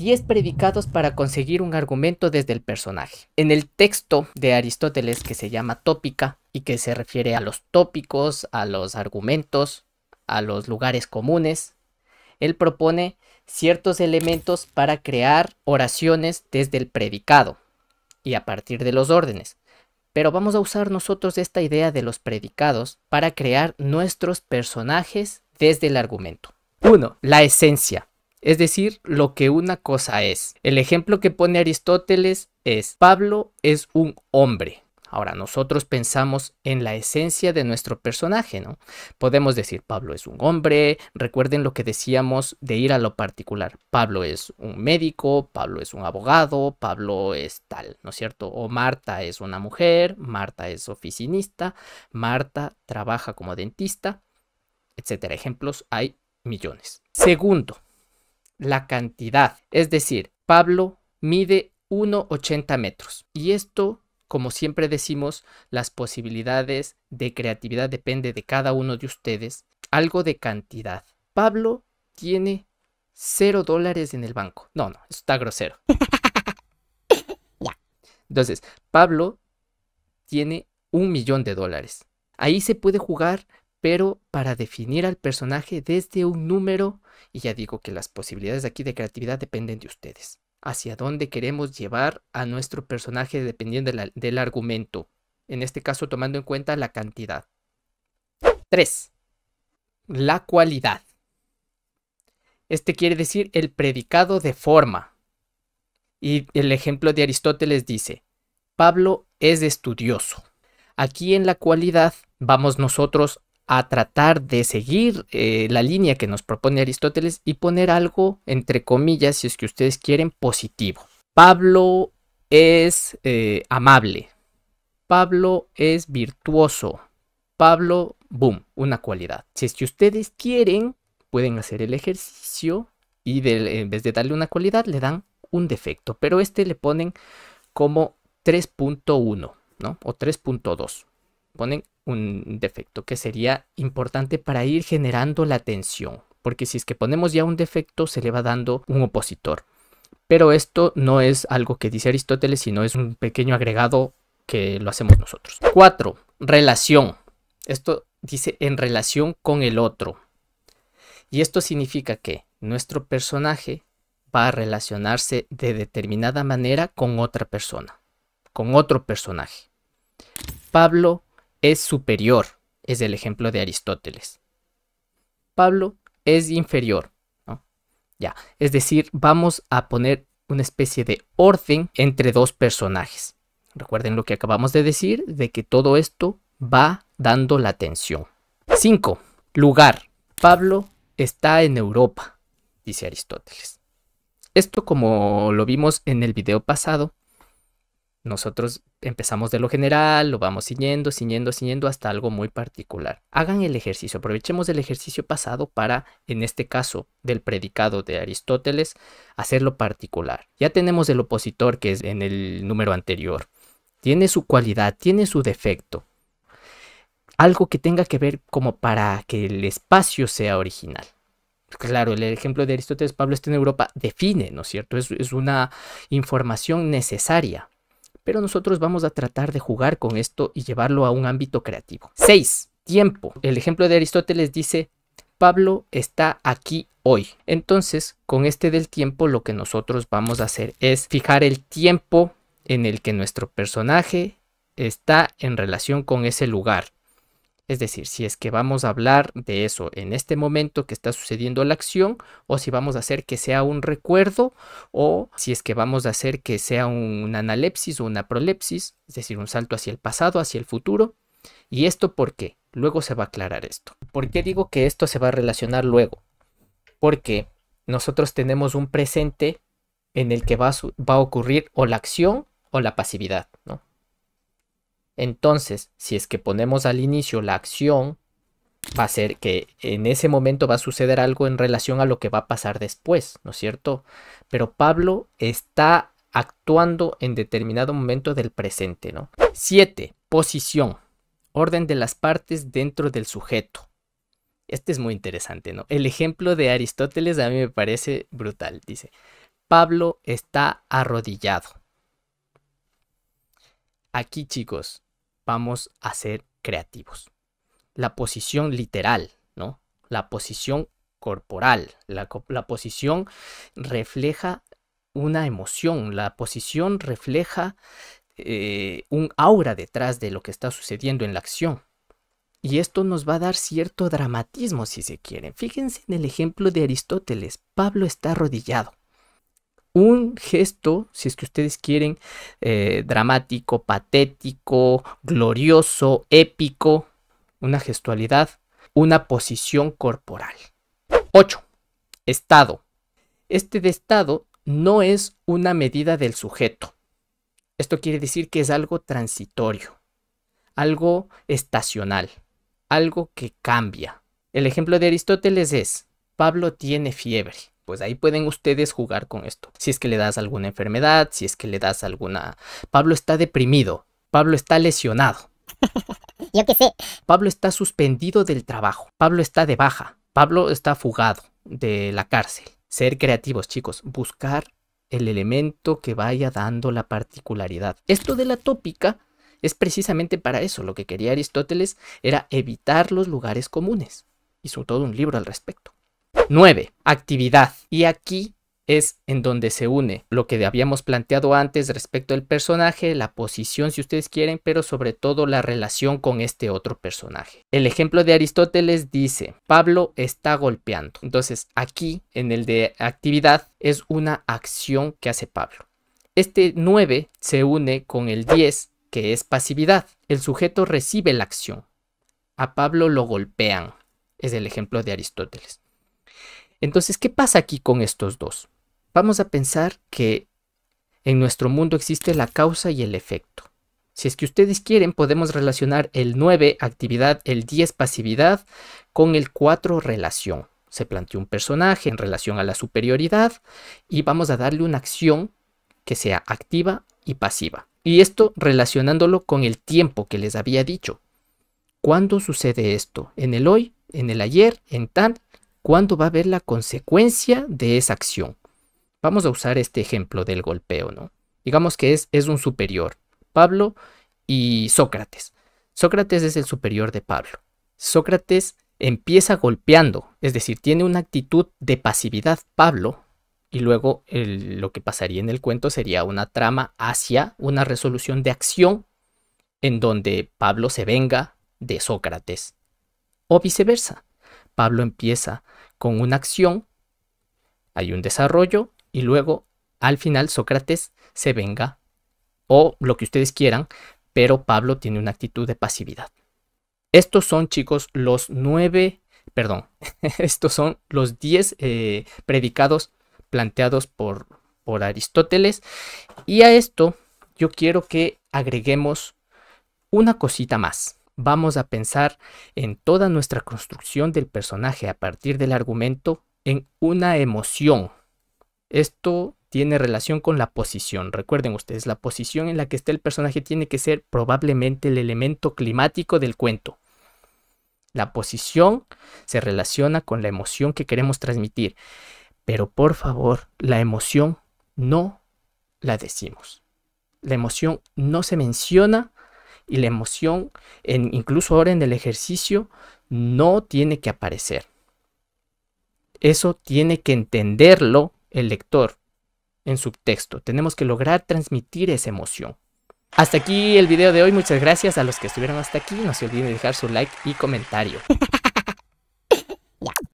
10 predicados para conseguir un argumento desde el personaje. En el texto de Aristóteles que se llama Tópica y que se refiere a los tópicos, a los argumentos, a los lugares comunes, él propone ciertos elementos para crear oraciones desde el predicado y a partir de los órdenes. Pero vamos a usar nosotros esta idea de los predicados para crear nuestros personajes desde el argumento. 1. La esencia es decir, lo que una cosa es. El ejemplo que pone Aristóteles es, Pablo es un hombre. Ahora, nosotros pensamos en la esencia de nuestro personaje, ¿no? Podemos decir, Pablo es un hombre, recuerden lo que decíamos de ir a lo particular. Pablo es un médico, Pablo es un abogado, Pablo es tal, ¿no es cierto? O Marta es una mujer, Marta es oficinista, Marta trabaja como dentista, etcétera. Ejemplos hay millones. Segundo, la cantidad. Es decir, Pablo mide 1,80 metros. Y esto, como siempre decimos, las posibilidades de creatividad depende de cada uno de ustedes. Algo de cantidad. Pablo tiene 0 dólares en el banco. No, no, está grosero. Entonces, Pablo tiene un millón de dólares. Ahí se puede jugar pero para definir al personaje desde un número, y ya digo que las posibilidades aquí de creatividad dependen de ustedes, hacia dónde queremos llevar a nuestro personaje dependiendo del argumento, en este caso tomando en cuenta la cantidad. 3. La cualidad. Este quiere decir el predicado de forma. Y el ejemplo de Aristóteles dice, Pablo es estudioso. Aquí en la cualidad vamos nosotros a tratar de seguir eh, la línea que nos propone Aristóteles y poner algo, entre comillas, si es que ustedes quieren, positivo. Pablo es eh, amable. Pablo es virtuoso. Pablo, boom, una cualidad. Si es que ustedes quieren, pueden hacer el ejercicio y en vez de darle una cualidad, le dan un defecto. Pero este le ponen como 3.1, ¿no? O 3.2. Ponen un defecto que sería importante para ir generando la tensión, porque si es que ponemos ya un defecto se le va dando un opositor. Pero esto no es algo que dice Aristóteles, sino es un pequeño agregado que lo hacemos nosotros. 4. Relación. Esto dice en relación con el otro. Y esto significa que nuestro personaje va a relacionarse de determinada manera con otra persona, con otro personaje. Pablo es superior, es el ejemplo de Aristóteles. Pablo es inferior. Ya, es decir, vamos a poner una especie de orden entre dos personajes. Recuerden lo que acabamos de decir, de que todo esto va dando la atención 5. Lugar. Pablo está en Europa, dice Aristóteles. Esto como lo vimos en el video pasado, nosotros empezamos de lo general, lo vamos siguiendo, siguiendo, siguiendo, hasta algo muy particular. Hagan el ejercicio, aprovechemos el ejercicio pasado para, en este caso del predicado de Aristóteles, hacerlo particular. Ya tenemos el opositor que es en el número anterior. Tiene su cualidad, tiene su defecto. Algo que tenga que ver como para que el espacio sea original. Claro, el ejemplo de Aristóteles, Pablo está en Europa, define, ¿no es cierto? Es, es una información necesaria pero nosotros vamos a tratar de jugar con esto y llevarlo a un ámbito creativo. 6. Tiempo. El ejemplo de Aristóteles dice, Pablo está aquí hoy. Entonces, con este del tiempo, lo que nosotros vamos a hacer es fijar el tiempo en el que nuestro personaje está en relación con ese lugar. Es decir, si es que vamos a hablar de eso en este momento que está sucediendo la acción, o si vamos a hacer que sea un recuerdo, o si es que vamos a hacer que sea un analepsis o una prolepsis, es decir, un salto hacia el pasado, hacia el futuro. ¿Y esto por qué? Luego se va a aclarar esto. ¿Por qué digo que esto se va a relacionar luego? Porque nosotros tenemos un presente en el que va a, va a ocurrir o la acción o la pasividad, ¿no? Entonces, si es que ponemos al inicio la acción, va a ser que en ese momento va a suceder algo en relación a lo que va a pasar después, ¿no es cierto? Pero Pablo está actuando en determinado momento del presente, ¿no? 7. Posición. Orden de las partes dentro del sujeto. Este es muy interesante, ¿no? El ejemplo de Aristóteles a mí me parece brutal. Dice, Pablo está arrodillado. Aquí, chicos, vamos a ser creativos. La posición literal, ¿no? La posición corporal, la, posición refleja una emoción, la posición refleja eh, un aura detrás de lo que está sucediendo en la acción. Y esto nos va a dar cierto dramatismo si se quiere. Fíjense en el ejemplo de Aristóteles. Pablo está arrodillado un gesto, si es que ustedes quieren, eh, dramático, patético, glorioso, épico, una gestualidad, una posición corporal. 8. Estado. Este de estado no es una medida del sujeto. Esto quiere decir que es algo transitorio, algo estacional, algo que cambia. El ejemplo de Aristóteles es, Pablo tiene fiebre pues ahí pueden ustedes jugar con esto. Si es que le das alguna enfermedad, si es que le das alguna... Pablo está deprimido, Pablo está lesionado. Yo qué sé. Pablo está suspendido del trabajo, Pablo está de baja, Pablo está fugado de la cárcel. Ser creativos, chicos, buscar el elemento que vaya dando la particularidad. Esto de la tópica es precisamente para eso. Lo que quería Aristóteles era evitar los lugares comunes. Hizo todo un libro al respecto. 9. Actividad. Y aquí es en donde se une lo que habíamos planteado antes respecto al personaje, la posición si ustedes quieren, pero sobre todo la relación con este otro personaje. El ejemplo de Aristóteles dice, Pablo está golpeando. Entonces aquí en el de actividad es una acción que hace Pablo. Este 9 se une con el 10 que es pasividad. El sujeto recibe la acción. A Pablo lo golpean. Es el ejemplo de Aristóteles. Entonces, ¿qué pasa aquí con estos dos? Vamos a pensar que en nuestro mundo existe la causa y el efecto. Si es que ustedes quieren, podemos relacionar el 9 actividad, el 10 pasividad, con el 4 relación. Se planteó un personaje en relación a la superioridad y vamos a darle una acción que sea activa y pasiva. Y esto relacionándolo con el tiempo que les había dicho. ¿Cuándo sucede esto? ¿En el hoy? ¿En el ayer? ¿En tan? cuándo va a haber la consecuencia de esa acción. Vamos a usar este ejemplo del golpeo, ¿no? Digamos que es, es un superior, Pablo y Sócrates. Sócrates es el superior de Pablo. Sócrates empieza golpeando, es decir, tiene una actitud de pasividad Pablo, y luego lo que pasaría en el cuento sería una trama hacia una resolución de acción en donde Pablo se venga de Sócrates, o viceversa. Pablo empieza con una acción, hay un desarrollo y luego al final Sócrates se venga o lo que ustedes quieran, pero Pablo tiene una actitud de pasividad. Estos son, chicos, los nueve, perdón, estos son los diez eh, predicados planteados por, por Aristóteles. Y a esto yo quiero que agreguemos una cosita más vamos a pensar en toda nuestra construcción del personaje a partir del argumento en una emoción. Esto tiene relación con la posición. Recuerden ustedes, la posición en la que está el personaje tiene que ser probablemente el elemento climático del cuento. La posición se relaciona con la emoción que queremos transmitir. Pero por favor, la emoción no la decimos. La emoción no se menciona y la emoción, incluso ahora en el ejercicio, no tiene que aparecer. Eso tiene que entenderlo el lector en subtexto. Tenemos que lograr transmitir esa emoción. Hasta aquí el video de hoy. Muchas gracias a los que estuvieron hasta aquí. No se olviden de dejar su like y comentario.